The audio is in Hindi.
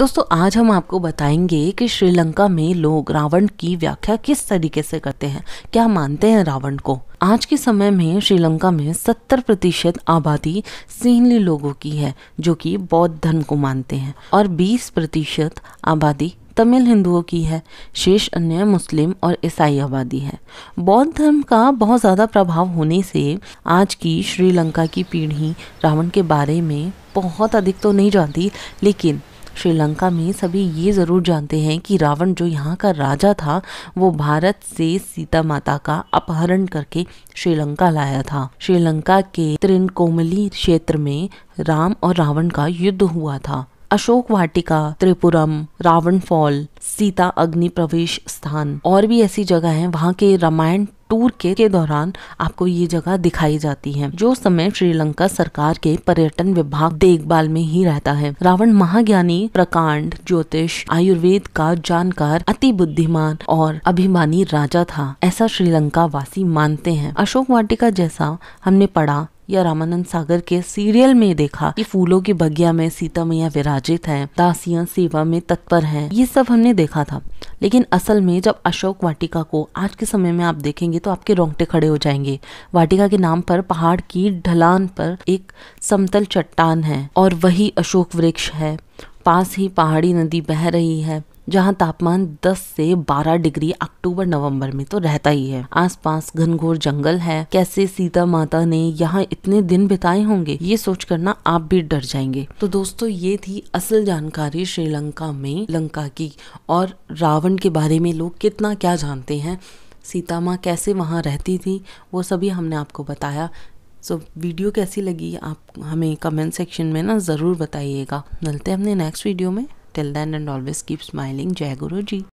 दोस्तों आज हम आपको बताएंगे कि श्रीलंका में लोग रावण की व्याख्या किस तरीके से करते हैं क्या मानते हैं रावण को आज के समय में श्रीलंका में 70 प्रतिशत आबादी सिंहली लोगों की है जो कि बौद्ध धर्म को मानते हैं और 20 प्रतिशत आबादी तमिल हिंदुओं की है शेष अन्य मुस्लिम और ईसाई आबादी है बौद्ध धर्म का बहुत ज़्यादा प्रभाव होने से आज की श्रीलंका की पीढ़ी रावण के बारे में बहुत अधिक तो नहीं जानती लेकिन श्रीलंका में सभी ये ज़रूर जानते हैं कि रावण जो यहाँ का राजा था वो भारत से सीता माता का अपहरण करके श्रीलंका लाया था श्रीलंका के त्रिनकोमली क्षेत्र में राम और रावण का युद्ध हुआ था अशोक वाटिका त्रिपुरम रावण फॉल सीता अग्नि प्रवेश स्थान और भी ऐसी जगह है वहाँ के रामायण टूर के, के दौरान आपको ये जगह दिखाई जाती है जो समय श्रीलंका सरकार के पर्यटन विभाग देखभाल में ही रहता है रावण महाज्ञानी प्रकांड ज्योतिष आयुर्वेद का जानकार अति बुद्धिमान और अभिमानी राजा था ऐसा श्रीलंका वासी मानते हैं अशोक वाटिका जैसा हमने पढ़ा या रामानंद सागर के सीरियल में देखा कि फूलों की बगिया में सीता मैया विराजित है दासियां सेवा में तत्पर हैं ये सब हमने देखा था लेकिन असल में जब अशोक वाटिका को आज के समय में आप देखेंगे तो आपके रोंगटे खड़े हो जाएंगे वाटिका के नाम पर पहाड़ की ढलान पर एक समतल चट्टान है और वही अशोक वृक्ष है पास ही पहाड़ी नदी बह रही है जहां तापमान 10 से 12 डिग्री अक्टूबर नवंबर में तो रहता ही है आसपास घनघोर जंगल है कैसे सीता माता ने यहाँ इतने दिन बिताए होंगे ये सोच करना आप भी डर जाएंगे तो दोस्तों ये थी असल जानकारी श्रीलंका में लंका की और रावण के बारे में लोग कितना क्या जानते हैं सीता माँ कैसे वहाँ रहती थी वो सभी हमने आपको बताया सो so, वीडियो कैसी लगी आप हमें कमेंट सेक्शन में ना ज़रूर बताइएगा मिलते हैं अपने नेक्स्ट वीडियो में Till then and always keep smiling. Jai Guruji.